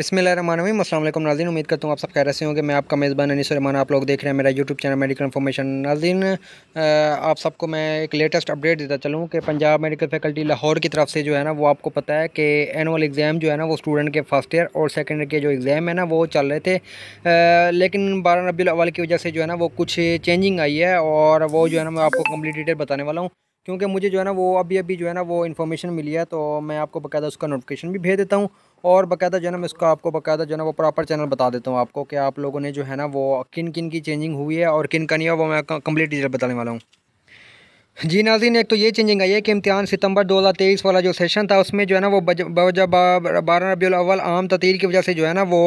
बिसमीम असल नाजीन उम्मीद करता हूँ आप सब कह रहे होंगे मैं आपका मेज़बान अनिस रमान आप लोग देख रहे हैं मेरा यूट्यूब चैनल मेडिकल इन्फॉर्मेशन नाजीन आप सबको मैं एक लेटेस्ट अपडेट देता चलूँ कि पंजाब मेडिकल फैकल्टी लाहौर की तरफ से जो है ना वो आपको पता है कि एनुअल एग्ज़ाम जो है ना वो स्टूडेंट के फर्स्ट ईयर और सेकेंड ईयर के जो एग्ज़ाम है ना वो चल रहे थे लेकिन बारह रबी अवल की वजह से जो है ना वो कुछ चेंजिंग आई है और वो जो है ना मैं आपको कम्प्लीट डिटेल बताने वाला हूँ क्योंकि मुझे जो है ना वो अभी अभी जो है ना वो इन्फॉर्मेशन मिली है तो मैं आपको बकायदा उसका नोटिफिकेशन भी भेज देता हूँ और बकायदा जो है ना इसका आपको बकायदा जो है ना वो प्रॉपर चैनल बता देता हूँ आपको कि आप लोगों ने जो है ना वो किन किन की चेंजिंग हुई है और किन का नहीं है वो मैं कम्प्लीट डिटेल बताने वाला हूँ जी नाजीन एक तो ये चेंजिंग आई है कि इम्तिहान सितंबर 2023 वाला जो सेशन था उसमें जो है ना वो बवजह बारह रबी अव्वल आम ततील की वजह से जो है ना वो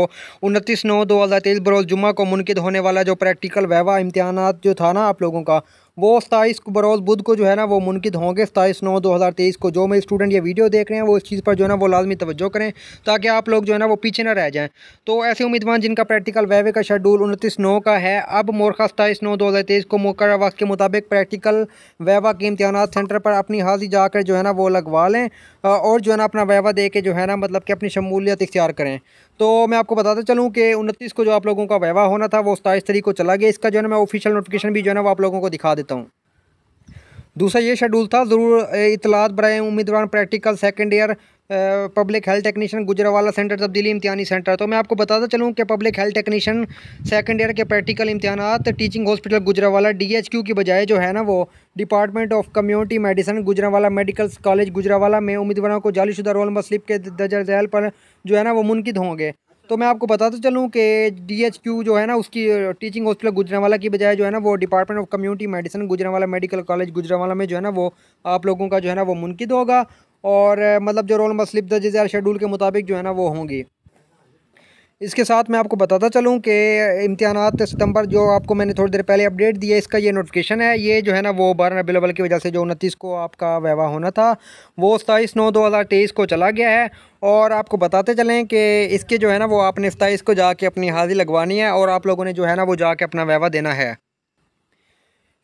उनतीस नौ दो हज़ार तेईस बरोज़ जुम्मा को मुनद होने वाला जो प्रैक्टिकल वहवा इम्तहान जो था ना आप लोगों का वो सताईस बरोज़ बुध को जो है ना वो मुनद होंगे सताईस नौ दो हज़ार तेईस को जो मेरे स्टूडेंट ये वीडियो देख रहे हैं वो इस चीज़ पर जो है ना वो लाजमी तवज्जो करें ताकि आप लोग जो है ना वो पीछे ना रह जाएँ तो ऐसे उम्मीदवार जिनका प्रैक्टिकल वैवे का शेड्यूल उनतीस नौ का है अब मोरखा सताईस नौ दो हज़ार तेईस को मुकर वक्त के मुताबिक प्रैक्टिकल वैवा के इम्तहान सेंटर पर अपनी हाजिर जाकर जो है ना वो लगवा लें और जो है ना अपना वैवा दे के जो है ना मतलब कि अपनी शमूलियत इख्तियार करें तो मैं आपको बताता चलूँ कि उनतीस को जो आप लोगों का वैवा होना था वो सताईस तरीक को चला गया इसका जो है ना मैं ऑफिशियल नोटिफिकेशन भी जो है ना वो आप लोगों को दिखा देता हूँ दूसरा ये शेड्यूल था ज़रूर इतलात बरए उम्मीदवार practical second year public health technician Gujranwala centre तब्दीली इम्तिहानी सेंटर तो मैं आपको बताता चलूँ कि public health technician second year के प्रैक्टिकल इम्तहान टीचिंग हॉस्पिटल गुजरावाला डीएचक्यू की बजाय जो है ना वो department of community medicine Gujranwala medical college Gujranwala में उम्मीदवारों को जालीशुदा रोल नंबर स्लिप के दर्ज जैल पर जो है ना वो मुनद होंगे तो मैं आपको बताता चलूँ कि डी जो है ना उसकी टीचिंग हॉस्पिटल गुजरावाला की बजाय जो है ना वो department of community medicine Gujranwala medical college Gujranwala में जो है ना वो आप लोगों का जो है ना वो मुनद होगा और मतलब जो रोल नंबर स्लिप दर्ज ज़ार शेड्यूल के मुताबिक जो है ना वो होंगी इसके साथ मैं आपको बताता चलूँ कि इम्तहान सितंबर जो आपको मैंने थोड़ी देर पहले अपडेट दिया इसका ये नोटिफिकेशन है ये जो है ना वो बारह अवेलेबल की वजह से जो उनतीस को आपका वहवा होना था वो सताईस नौ दो हज़ार तेईस को चला गया है और आपको बताते चलें कि इसके जो है ना वो आपने सताईस को जाके अपनी हाजिर लगवानी है और आप लोगों ने जो है ना वो जाके अपना व्यवहार देना है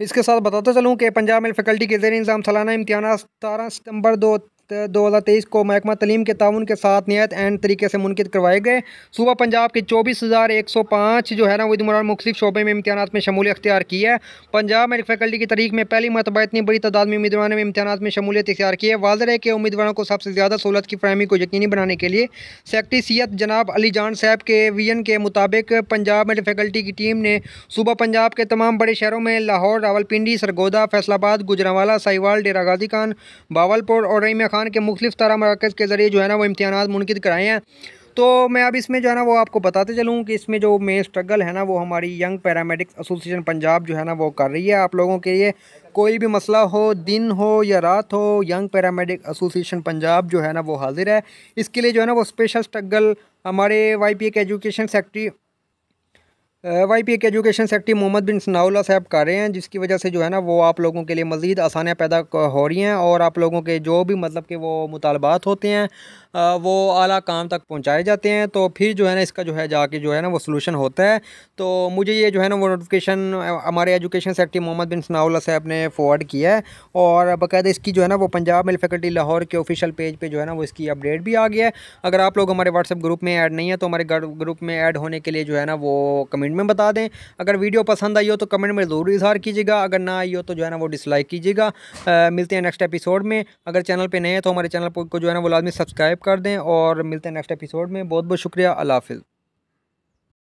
इसके साथ बताता चलूँ कि पंजाब में फैकल्टी के जेर इंजाम सालाना इम्तहान सतारह सितंबर दो दो हज़ार तेईस को महकमा तलीम के ताउन के साथ नियत एंड तरीके से मुनद करवाए गए सूबा पंजाब के चौबीस हज़ार एक सौ पाँच जो है ना दुमरान मुख्तु शोबे में इम्तहान में शमूलियत अख्तियार की है पंजाब में फैकल्टी की तरीक़ में पहली मरतबा इतनी बड़ी तादाद में उम्मीदवारों ने इम्तहान में शमूलियत इख्तियार की है वाजह के उम्मीदवारों को सबसे ज़्यादा सहूलत की फ्राहमी को यकीनी बनाने के लिए सेक्रटरीसीत जनाब अली जान साहब के एन के मुताबिक पंजाब में फैकल्टी की टीम ने सूबा पंजाब के तमाम बड़े शहरों में लाहौर रावलपिंडी सरगोदा फैसलाबाद गुजरावाला साहिवाल डेरा गाजी खान बावलपुर और रही खान खान के मुख्तफ तारा मराकज़ के ज़रिए जो है ना वो इम्तहान मुनद कराए हैं तो मैं अब इसमें जो है ना वो आपको बताते चलूँ कि इसमें जो मेन स्ट्रगल है ना वो हमारी यंग पैरामेडिक्स एसोसिएशन पंजाब जो है ना वो कर रही है आप लोगों के लिए कोई भी मसला हो दिन हो या रात हो यंग पैरामेडिक एसोसिएशन पंजाब जो है ना वो हाजिर है इसके लिए जो है ना वो स्पेशल स्ट्रगल हमारे वाई पी के एजुकेशन सेक्रेटरी वाई पी एक एजुकेशन सेक्रेटरी मोहम्मद बिन सनाउल्ला साहब कर रहे हैं जिसकी वजह से जो है ना वो आप लोगों के लिए मज़ीद आसानियाँ पैदा हो रही हैं और आप लोगों के जो भी मतलब के वो मुतालबात होते हैं वो आला काम तक पहुँचाए जाते हैं तो फिर जो है ना इसका जो है जाके जो है ना वो सोलूशन होता है तो मुझे ये जो है ना वो नोटिफिकेशन हमारे एजुकेशन सेक्रेटरी मोहम्मद बिन सनाउल्ला साहब ने फॉरवर्ड किया है और बाकायदा इसकी जो है ना वो पंजाब मेल फैकल्टी लाहौर के ऑफिशियल पेज पे जो है ना वो इसकी अपडेट भी आ गया है अगर आप लोग हमारे व्हाट्सएप ग्रुप में ऐड नहीं है तो हमारे ग्रुप में ऐड होने के लिए जो है ना वो कमेंट में बता दें अगर वीडियो पसंद आई हो तो कमेंट में ज़रूर इजहार कीजिएगा अगर ना आई हो तो जो है ना वो डिसलाइक कीजिएगा मिलते हैं नेक्स्ट एपिसोड में अगर चैनल पर नए हैं तो हमारे चैनल को जो है ना वो लाजमी सब्सक्राइब सब्सक्राइब कर दें और मिलते हैं नेक्स्ट एपिसोड में बहुत बहुत शुक्रिया अल्लाह हाफिज़